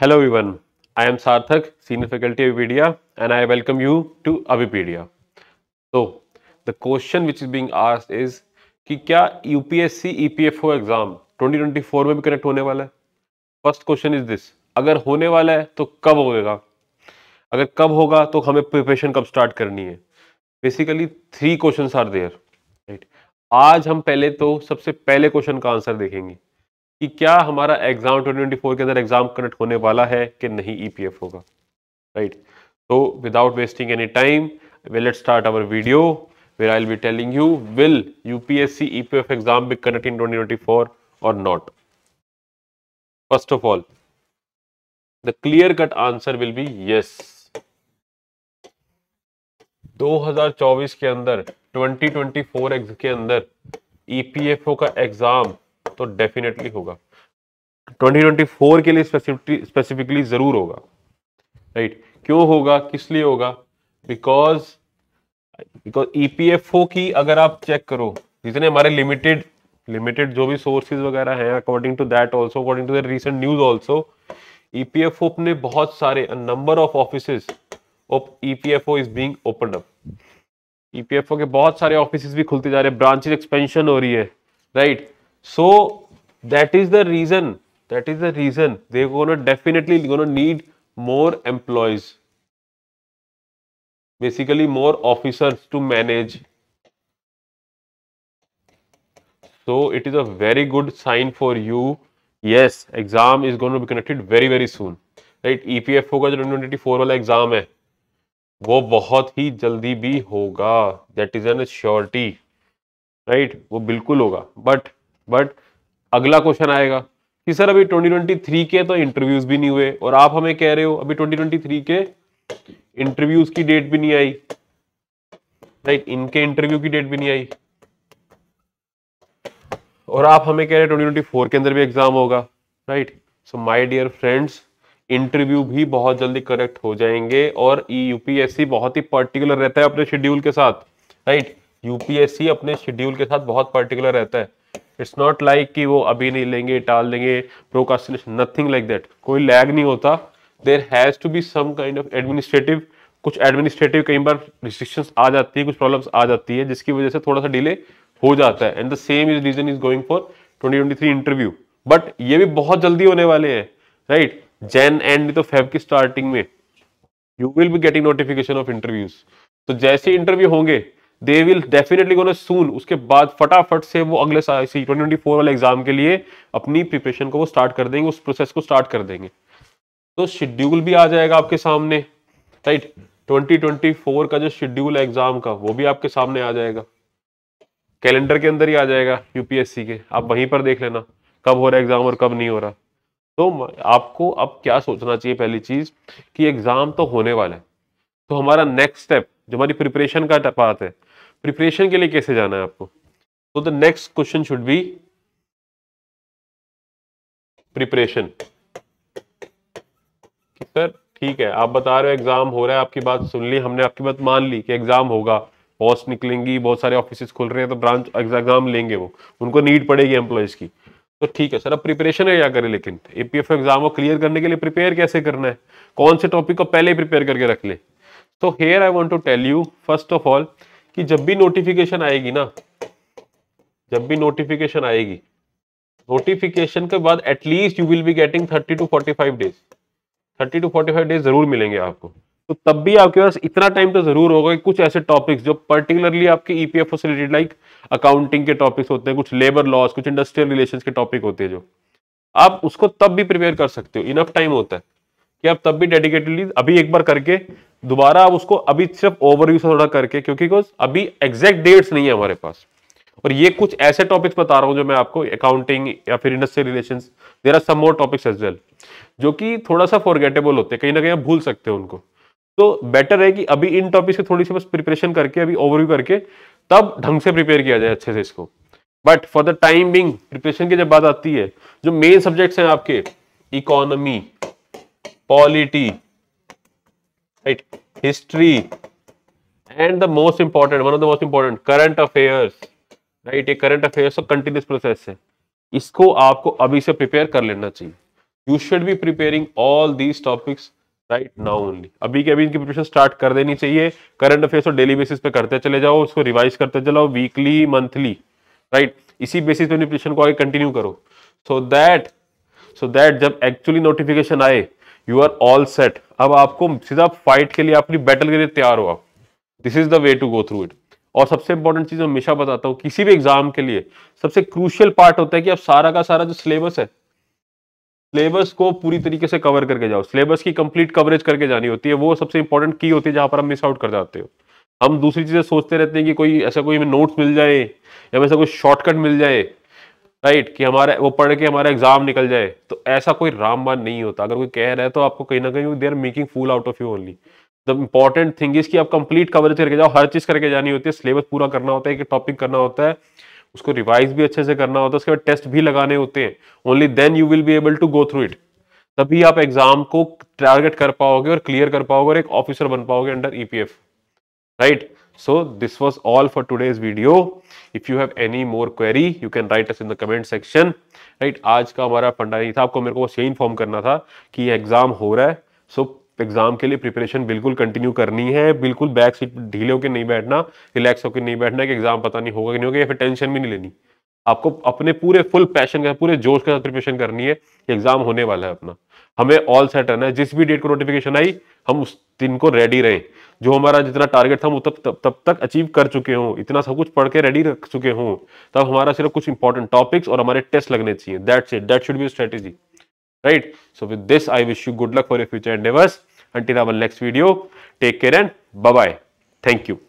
Hello everyone I am Sarthak senior faculty of and I welcome you to to Avipedia. तो the question which is being asked is कि क्या UPSC EPFO exam 2024 में भी connect होने वाला है first question is this अगर होने वाला है तो कब होगा अगर कब होगा तो हमें प्रिपरेशन कब स्टार्ट करनी है basically three question are there right आज हम पहले तो सबसे पहले क्वेश्चन का आंसर देखेंगे कि क्या हमारा एग्जाम 2024 के अंदर एग्जाम कनेक्ट होने वाला है कि नहीं ईपीएफ e होगा राइट तो without wasting any time will let start our video where I be telling you will UPSC EPF exam be connect in 2024 और not first of all the clear cut answer will be yes चौबीस के अंदर twenty twenty 2024 के अंदर EPFO e का exam तो definitely होगा 2024 के लिए स्पेसिफिकली स्पेसिफिकली ज़रूर होगा राइट right? क्यों होगा किस लिए होगा बिकॉज बिकॉज ईपीएफओ की अगर आप चेक करो जितने हमारे लिमिटेड लिमिटेड जो भी सोर्सेज वगैरह हैं according to that also according to the recent news also EPFO ने बहुत सारे number of office of EPFO is being open up EPFO के बहुत सारे ऑफिस भी खुलते जा रहे हैं ब्रांचेज एक्सपेंशन हो रही है right right? So that is the reason that is the reason they go gonna definitely go gonna need more employees basically more officers to manage so it is a very good sign for you yes exam is gonna be connected very very soon right E P F O का जो twenty four वाला exam है वो बहुत ही जल्दी भी होगा that is an surety right वो बिल्कुल होगा बट बट अगला क्वेश्चन आएगा कि सर अभी 2023 के तो इंटरव्यूज भी नहीं हुए और आप हमें कह रहे हो अभी 2023 के इंटरव्यूज की डेट भी नहीं आई राइट right, इनके इंटरव्यू की डेट भी नहीं आई और आप हमें कह रहे हैं ट्वेंटी फोर के अंदर भी एग्जाम होगा right so my dear friends interview भी बहुत जल्दी करेक्ट हो जाएंगे और यूपीएससी बहुत ही पर्टिकुलर रहता है अपने शेड्यूल के साथ राइट right? यूपीएससी अपने शेड्यूल के साथ बहुत पर्टिकुलर रहता है इट्स नॉट लाइक कि वो अभी नहीं लेंगे टाल देंगे प्रोकास्टिनेशन नथिंग लाइक दैट कोई लैग नहीं होता there has to be some kind of administrative कुछ एडमिनिस्ट्रेटिव कई बार रिस्ट्रिक्शन आ जाती है कुछ प्रॉब्लम्स आ जाती है जिसकी वजह से थोड़ा सा डिले हो जाता है and the same is reason is going for 2023 interview but ये भी बहुत जल्दी होने वाले हैं राइट जैन एंड तो फेब की स्टार्टिंग में you will be getting notification of interviews तो जैसे इंटरव्यू होंगे they will definitely gonna soon उसके बाद फटाफट से वो अगले साल ट्वेंटी ट्वेंटी फोर वाले एग्जाम के लिए अपनी प्रिपरेशन को वो स्टार्ट कर देंगे उस प्रोसेस को स्टार्ट कर देंगे तो शेड्यूल भी आ जाएगा आपके सामने राइट ट्वेंटी ट्वेंटी फोर का जो शेड्यूल है एग्जाम का वो भी आपके सामने आ जाएगा कैलेंडर के अंदर ही आ जाएगा यूपीएससी के आप वहीं पर देख लेना कब हो रहा है एग्जाम और कब नहीं हो रहा तो आपको अब क्या सोचना चाहिए पहली चीज कि एग्जाम तो होने वाला है तो हमारा नेक्स्ट स्टेप जो हमारी प्रिपरेशन का पार्ट है प्रिपरेशन के लिए कैसे जाना है आपको तो the next question should be preparation sir ठीक है आप बता रहे हो एग्जाम हो रहा है आपकी बात सुन ली हमने आपकी बात मान ली कि एग्जाम होगा पोस्ट निकलेंगी बहुत सारे ऑफिस खुल रहे हैं तो ब्रांच एग्जाम लेंगे वो उनको नीड पड़ेगी एम्प्लॉयज की तो ठीक है सर अब प्रिपरेशन है क्या करें लेकिन एपीएफ एग्जाम को क्लियर करने के लिए प्रिपेयर कैसे करना है कौन से टॉपिक को पहले प्रिपेयर करके रख ले तो here I want to tell you first of all कि जब भी नोटिफिकेशन आएगी ना जब भी नोटिफिकेशन आएगी नोटिफिकेशन के बाद at least you will be getting thirty to forty five days thirty to forty five days जरूर मिलेंगे आपको तो तब भी आपके पास इतना टाइम तो जरूर होगा कि कुछ ऐसे टॉपिक्स जो पर्टिकुलरली आपके ईपीएफ से रिलेटेड लाइक अकाउंटिंग के टॉपिक्स होते हैं कुछ लेबर लॉस कुछ इंडस्ट्रियल रिलेशन के टॉपिक होते हैं जो आप उसको तब भी प्रिपेयर कर सकते हो इनफ टाइम होता है कि आप तब भी डेडिकेटेडली अभी एक बार करके दोबारा आप उसको अभी सिर्फ ओवरव्यू से थोड़ा करके क्योंकि अभी एग्जैक्ट डेट्स नहीं है हमारे पास और ये कुछ ऐसे टॉपिक्स बता रहा हूँ जो मैं आपको अकाउंटिंग या फिर industry relation there are some more topics as well जो कि थोड़ा सा फॉरगेटेबल होते हैं कहीं ना कहीं आप भूल सकते हैं उनको तो बेटर है कि अभी इन टॉपिक्स की थोड़ी सी बस प्रिपरेशन करके अभी ओवरव्यू करके तब ढंग से प्रिपेयर किया जाए अच्छे से इसको but for the time being preparation की जब बात आती है जो मेन सब्जेक्ट्स हैं आपके economy polity right history and the most important one of the most important current affairs right ये करंट अफेयर्स का कंटिन्यूस प्रोसेस है इसको आपको अभी से प्रिपेयर कर लेना चाहिए you should be preparing all these topics right now only अभी के अभी इनकी प्रिपरेशन स्टार्ट कर देनी चाहिए करंट अफेयर्स को डेली बेसिस पे करते चले जाओ उसको रिवाइज करते चलाओ वीकली मंथली राइट इसी बेसिस पे प्रिपरेशन को आगे कंटिन्यू करो सो दैट सो दैट जब एक्चुअली नोटिफिकेशन आए यू आर ऑल सेट अब आपको सीधा फाइट के लिए अपनी बैटल के लिए तैयार हो आप this is the way to go through it और सबसे इंपॉर्टेंट चीज हमेशा बताता हूँ किसी भी एग्जाम के लिए सबसे क्रूशियल पार्ट होता है कि आप सारा का सारा जो सिलेबस है सिलेबस को पूरी तरीके से कवर करके जाओ सिलेबस की कंप्लीट कवरेज करके जानी होती है वो सबसे इंपॉर्टेंट की होती है जहां पर हम मिस आउट कर जाते हो हम दूसरी चीजें सोचते रहते हैं कि कोई ऐसा कोई हमें नोट्स मिल जाए या ऐसा कोई शॉर्टकट मिल जाए राइट कि हमारा वो पढ़ के हमारा एग्जाम निकल जाए तो ऐसा कोई रामबान नहीं होता अगर कोई कह रहा है तो आपको कहीं ना कहीं they are making fool out of you only the important thing is कि आप कंप्लीट कवरेज करके जाओ हर चीज करके जानी होती है सिलेबस पूरा करना होता है एक टॉपिक करना होता है उसको रिवाइज भी अच्छे से करना होता है उसके बाद टेस्ट भी लगाने होते हैं only then you will be able to go through it तभी आप एग्जाम को टारगेट कर पाओगे और क्लियर कर पाओगे और एक ऑफिसर बन पाओगे under EPF right So this was all for today's video. If you have any more query, you can write us in the comment section. Right? आज का हमारा panda नहीं था आपको mere ko बस यही इन्फॉर्म करना था कि एग्जाम हो रहा है सो so, एग्जाम के लिए प्रिपरेशन बिल्कुल कंटिन्यू करनी है बिल्कुल बैक सीट ढीले होकर नहीं बैठना रिलैक्स होकर नहीं बैठना कि एग्जाम पता नहीं होगा कि नहीं होगा या फिर टेंशन भी नहीं लेनी आपको अपने पूरे फुल पैशन के पूरे जोश के साथ प्रिपरेशन करनी है एग्जाम होने वाला है अपना हमें ऑल सेट रहना है जिस भी डेट को नोटिफिकेशन आई हम उस दिन को रेडी रहें जो हमारा जितना टारगेट था वो तब तब तब तक अचीव कर चुके हों इतना सब कुछ पढ़ के रेडी रख चुके हों तब हमारा सिर्फ कुछ इंपॉर्टेंट टॉपिक्स और हमारे टेस्ट लगने चाहिए that's it that should be strategy right so with this I wish you good luck for your future endeavours until our next video take care and bye bye thank you